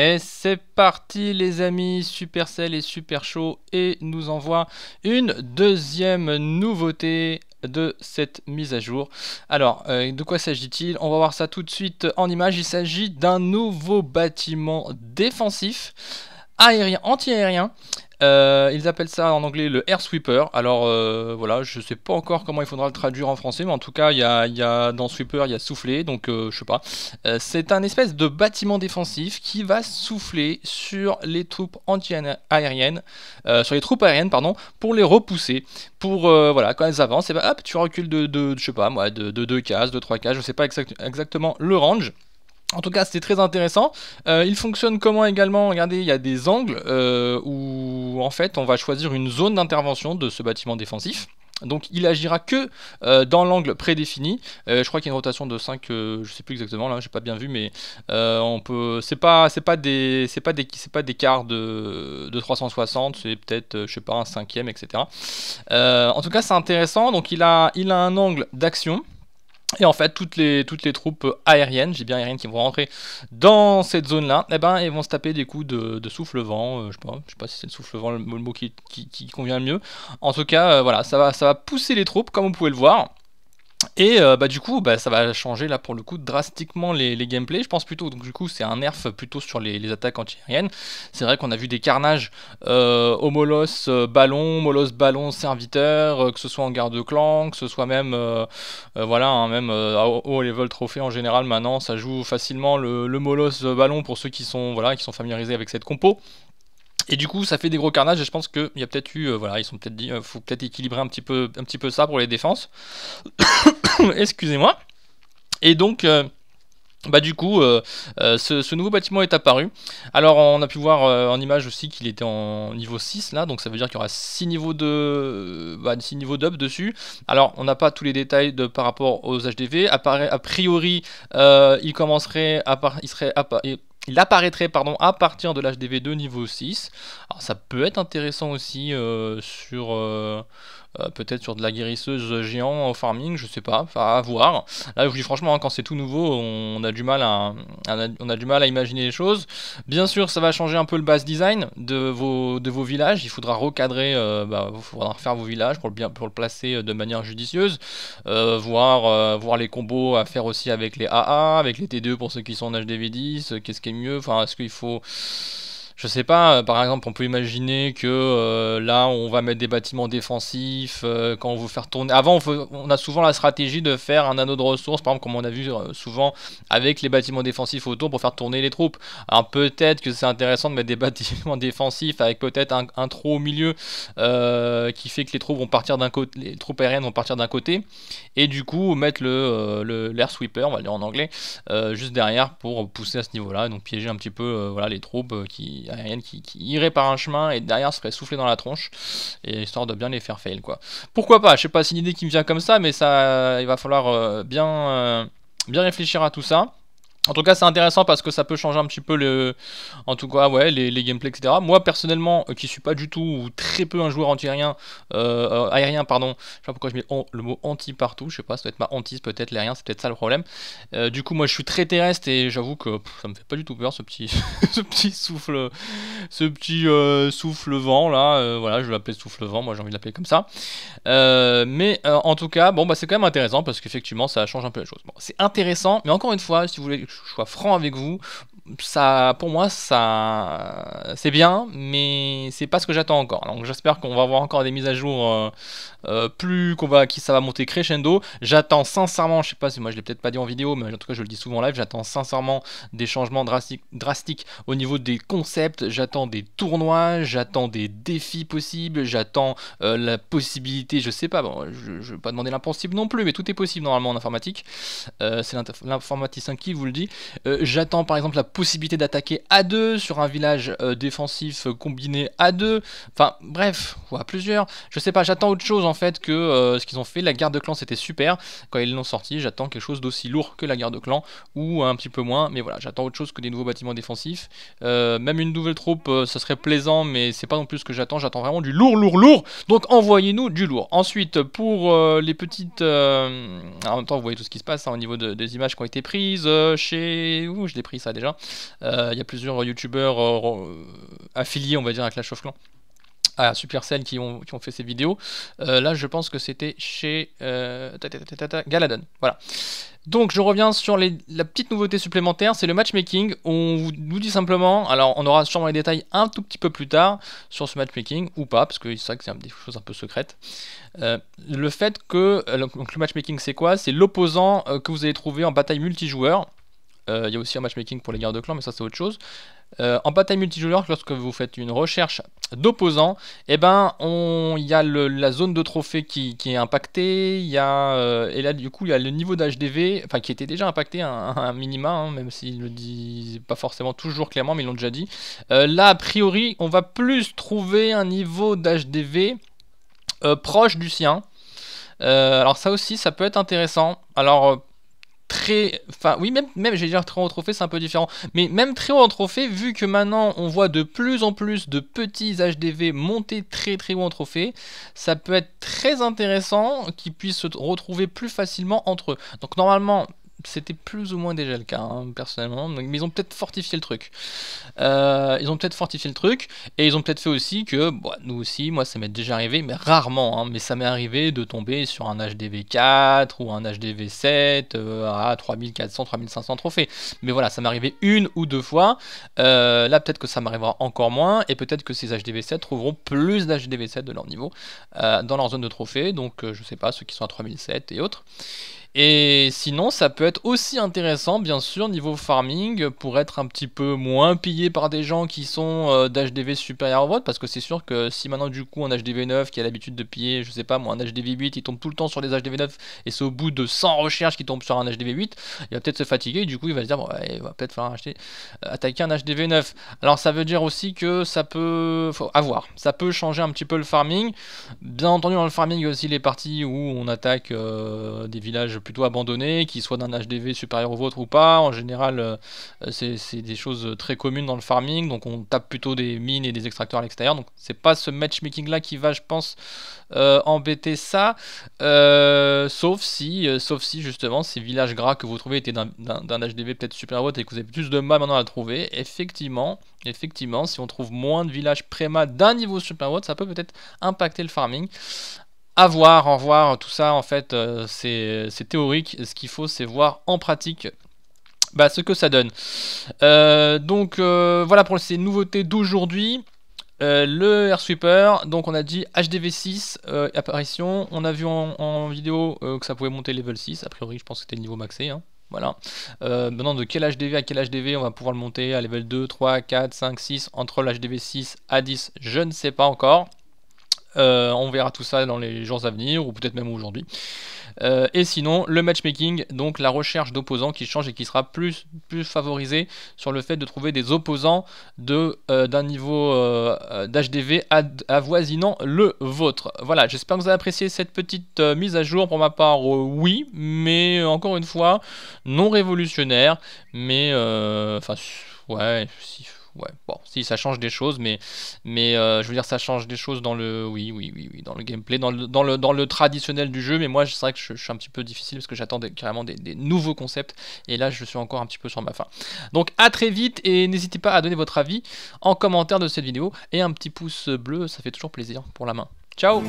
Et c'est parti les amis, Supercell est super chaud et nous envoie une deuxième nouveauté de cette mise à jour. Alors, euh, de quoi s'agit-il On va voir ça tout de suite en image. Il s'agit d'un nouveau bâtiment défensif aérien, anti-aérien euh, ils appellent ça en anglais le air sweeper. Alors euh, voilà, je sais pas encore comment il faudra le traduire en français, mais en tout cas, il y a, dans sweeper, il y a souffler, donc euh, je sais pas. Euh, c'est un espèce de bâtiment défensif qui va souffler sur les troupes aériennes sur les troupes aériennes, pardon, pour les repousser. Pour voilà, quand elles avancent, et eh ben, hop, tu recules de, de, je sais pas moi, de, deux cases, de trois cases, je sais pas exactement le range. En tout cas, c'était très intéressant. Euh, il fonctionne comment également Regardez, il y a des angles euh, où en fait on va choisir une zone d'intervention de ce bâtiment défensif. Donc il agira que euh, dans l'angle prédéfini. je crois qu'il y a une rotation de 5, je ne sais plus exactement là, j'ai pas bien vu, mais on peut. C'est pas, c'est pas des, c'est pas des, c'est pas quarts de, 360, c'est peut-être, je sais pas, un cinquième, etc. en tout cas, c'est intéressant. Donc il a, il a un angle d'action. Et en fait, toutes les, toutes les troupes aériennes, j'ai bien aériennes, qui vont rentrer dans cette zone-là, et eh ben, elles vont se taper des coups de, souffle-vent. Euh, je ne sais, sais, pas si c'est le souffle-vent le, mot qui, convient le mieux. En tout cas, euh, voilà, ça va, ça va pousser les troupes, comme vous pouvez le voir. Et euh, bah, du coup, bah, ça va changer là pour le coup drastiquement les, gameplays, je pense plutôt. Donc du coup, c'est un nerf plutôt sur les, les attaques antiaériennes. C'est vrai qu'on a vu des carnages au euh, homolos euh, ballon, molos ballon serviteur, que ce soit en garde clan, que ce soit même voilà, hein, même haut level trophée en général. Maintenant, ça joue facilement le, le molos ballon pour ceux qui sont qui sont familiarisés avec cette compo. Et du coup, ça fait des gros carnages et je pense qu'il y a peut-être eu, euh, voilà, ils sont peut-être dit, euh, faut peut-être équilibrer un petit peu, un petit peu ça pour les défenses. Excusez-moi. Et donc. Euh, bah du coup, ce, nouveau bâtiment est apparu. Alors on a pu voir en image aussi qu'il était en niveau 6 là, donc ça veut dire qu'il y aura 6 niveaux de bah, 6 niveaux d'up dessus. Alors on n'a pas tous les détails de, par rapport aux HDV. a priori, il commencerait à partir... il serait à il apparaîtrait pardon, à partir de l'HDV2 niveau 6. Alors ça peut être intéressant aussi euh, sur, euh, euh, peut-être sur de la guérisseuse géant au farming, je sais pas, enfin à voir. Là je vous dis franchement hein, quand c'est tout nouveau on a du mal à, on a du mal à imaginer les choses. Bien sûr ça va changer un peu le base design de vos, de vos villages, il faudra recadrer, euh, bah, il faudra refaire vos villages pour le, bien, pour le placer euh, de manière judicieuse, voir, voir les combos à faire aussi avec les AA, avec les T2 pour ceux qui sont en HDV10, qu'est-ce qui est mieux, enfin est-ce qu'il faut... Je sais pas, euh, par exemple, on peut imaginer que euh, là, on va mettre des bâtiments défensifs, euh, quand on veut faire tourner... Avant, on, a souvent la stratégie de faire un anneau de ressources, par exemple, comme on a vu souvent avec les bâtiments défensifs autour pour faire tourner les troupes. Alors peut-être que c'est intéressant de mettre des bâtiments défensifs avec peut-être un, trou au milieu qui fait que les troupes vont partir d'un côté, les troupes aériennes vont partir d'un côté, et du coup mettre le, l'air sweeper, on va le dire en anglais, juste derrière pour pousser à ce niveau-là, donc piéger un petit peu voilà, les troupes qui qui, irait par un chemin et derrière serait soufflé dans la tronche, et histoire de bien les faire fail quoi. Pourquoi pas Je sais pas si l'idée qui me vient comme ça, mais ça, il va falloir euh, bien, euh, bien réfléchir à tout ça. En tout cas, c'est intéressant parce que ça peut changer un petit peu le, en tout cas, ouais, les, les gameplays, etc. Moi, personnellement, euh, qui suis pas du tout ou très peu un joueur anti-aérien, euh, aérien, pardon, je sais pas pourquoi je mets le mot anti partout, je sais pas, ça peut être ma hantise peut-être, l'aérien, c'est peut-être ça le problème. Euh, du coup, moi, je suis très terrestre et j'avoue que ça ça me fait pas du tout peur ce petit, ce petit souffle, ce petit souffle vent là, voilà, je vais l'appeler souffle vent, moi j'ai envie de l'appeler comme ça. mais en tout cas, bon, bah c'est quand même intéressant parce qu'effectivement, ça change un peu la choses. c'est intéressant, mais encore une fois, si vous voulez sois franc avec vous ça, pour moi, ça, c'est bien, mais c'est pas ce que j'attends encore. Donc j'espère qu'on va avoir encore des mises à jour euh, euh, plus qu'on va, qui ça va monter crescendo. J'attends sincèrement, je sais pas si moi je l'ai peut-être pas dit en vidéo, mais en tout cas je le dis souvent live, j'attends sincèrement des changements drastiques, drastiques au niveau des concepts. J'attends des tournois, j'attends des défis possibles, j'attends euh, la possibilité, je sais pas, bon, je, je vais pas demander l'impossible non plus, mais tout est possible normalement en informatique. c'est l'informaticien qui vous le dit. j'attends par exemple la possibilité d'attaquer à deux, sur un village euh, défensif euh, combiné à deux, enfin bref, ou à plusieurs, je sais pas, j'attends autre chose en fait que euh, ce qu'ils ont fait, la guerre de clan c'était super, quand ils l'ont sorti, j'attends quelque chose d'aussi lourd que la guerre de clan, ou un petit peu moins, mais voilà, j'attends autre chose que des nouveaux bâtiments défensifs, même une nouvelle troupe, ça serait plaisant, mais c'est pas non plus ce que j'attends, j'attends vraiment du lourd, lourd, lourd, donc envoyez-nous du lourd. Ensuite, pour les petites... en même temps, vous voyez tout ce qui se passe hein, au niveau des images qui ont été prises, chez... Ouh, je l'ai pris ça déjà. Il euh, y a plusieurs youtubeurs euh, euh, affiliés, on va dire, à Clash of Clans à Supercell qui ont, fait ces vidéos. là, je pense que c'était chez Galadon. Voilà. Donc, je reviens sur la petite nouveauté supplémentaire, c'est le matchmaking. On vous dit simplement, alors on aura sûrement les détails un tout petit peu plus tard sur ce matchmaking, ou pas, parce que c'est vrai que c'est des choses un peu secrètes. le fait que, le matchmaking c'est quoi C'est l'opposant que vous allez trouver en bataille multijoueur euh, il y a aussi un matchmaking pour les guerres de clans, mais ça c'est autre chose. Euh, en bataille multijoueur, lorsque vous faites une recherche d'opposants, eh ben, il y a la zone de trophée qui, est impactée, y a, euh, et là du coup il y a le niveau d'HDV, enfin qui était déjà impacté un, un minima, hein, même s'ils le disent pas forcément toujours clairement, mais ils l'ont déjà dit. là a priori, on va plus trouver un niveau d'HDV proche du sien. alors ça aussi, ça peut être intéressant. Alors très. Enfin, oui, même, même j'allais dire très haut en trophée, c'est un peu différent. Mais même très haut en trophée, vu que maintenant on voit de plus en plus de petits HDV monter très très haut en trophée, ça peut être très intéressant qu'ils puissent se retrouver plus facilement entre eux. Donc, normalement, c'était plus ou moins déjà le cas, hein, personnellement. mais ils ont peut-être fortifié le truc. Euh, ils ont peut-être fortifié le truc, et ils ont peut-être fait aussi que, nous aussi, moi ça m'est déjà arrivé, mais rarement, hein, mais ça m'est arrivé de tomber sur un HDV4 ou un HDV7 euh, à 3400, 3500 trophées. Mais voilà, ça m'est arrivé une ou deux fois. Euh, là, peut-être que ça m'arrivera encore moins, et peut-être que ces HDV7 trouveront plus d'HDV7 de leur niveau dans leur zone de trophée, donc je sais pas, ceux qui sont à 3007 et autres. Et sinon, ça peut être aussi intéressant, bien sûr, niveau farming, pour être un petit peu moins pillé par des gens qui sont euh, d'HDV supérieur au vôtre, parce que c'est sûr que si maintenant, du coup, un HDV 9 qui a l'habitude de piller, je sais pas moi, un HDV 8, il tombe tout le temps sur des HDV 9, et c'est au bout de 100 recherches qu'il tombe sur un HDV 8, il va peut-être se fatiguer, et du coup, il va se dire, bon, ouais, il va peut-être falloir acheter, euh, attaquer un HDV 9. Alors, ça veut dire aussi que ça peut. Faut avoir. Ça peut changer un petit peu le farming. Bien entendu, dans le farming, il y a aussi les parties où on attaque euh, des villages plus plutôt abandonné, soit soit d'un HDV supérieur au vôtre ou pas. En général, euh, c'est des choses très communes dans le farming, donc on tape plutôt des mines et des extracteurs à l'extérieur. Donc c'est pas ce matchmaking là qui va, je pense, euh, embêter ça. Euh, sauf si, sauf si justement ces villages gras que vous trouvez étaient d'un HDV peut-être supérieur au et que vous avez plus de mal maintenant à trouver. Effectivement, effectivement, si on trouve moins de villages préma d'un niveau supérieur au ça peut peut-être impacter le farming à voir, en revoir, tout ça en fait euh, c'est théorique, ce qu'il faut c'est voir en pratique bah, ce que ça donne. Euh, donc euh, voilà pour ces nouveautés d'aujourd'hui. le Air Sweeper, donc on a dit HDV6 apparition, on a vu en, vidéo que ça pouvait monter level 6, a priori je pense que c'était le niveau maxé. Hein. Voilà. maintenant, de quel HDV à quel HDV on va pouvoir le monter à level 2, 3, 4, 5, 6, entre l'HDV 6 à 10, je ne sais pas encore. Euh, on verra tout ça dans les jours à venir, ou peut-être même aujourd'hui. Euh, et sinon, le matchmaking, donc la recherche d'opposants qui change et qui sera plus, plus favorisée sur le fait de trouver des opposants euh, d'un de, niveau d'HDV avoisinant le vôtre. Voilà, j'espère que vous avez apprécié cette petite mise à jour. Pour ma part, oui, mais encore une fois, non révolutionnaire, mais enfin, ouais, si ouais. Bon, si ça change des choses, mais, mais euh, je veux dire, ça change des choses dans le, oui, oui, oui, oui dans le gameplay, dans le, dans le, traditionnel du jeu. Mais moi, c'est vrai que je, suis un petit peu difficile parce que j'attends carrément des, des, nouveaux concepts. Et là, je suis encore un petit peu sur ma fin. Donc, à très vite et n'hésitez pas à donner votre avis en commentaire de cette vidéo et un petit pouce bleu, ça fait toujours plaisir pour la main. Ciao.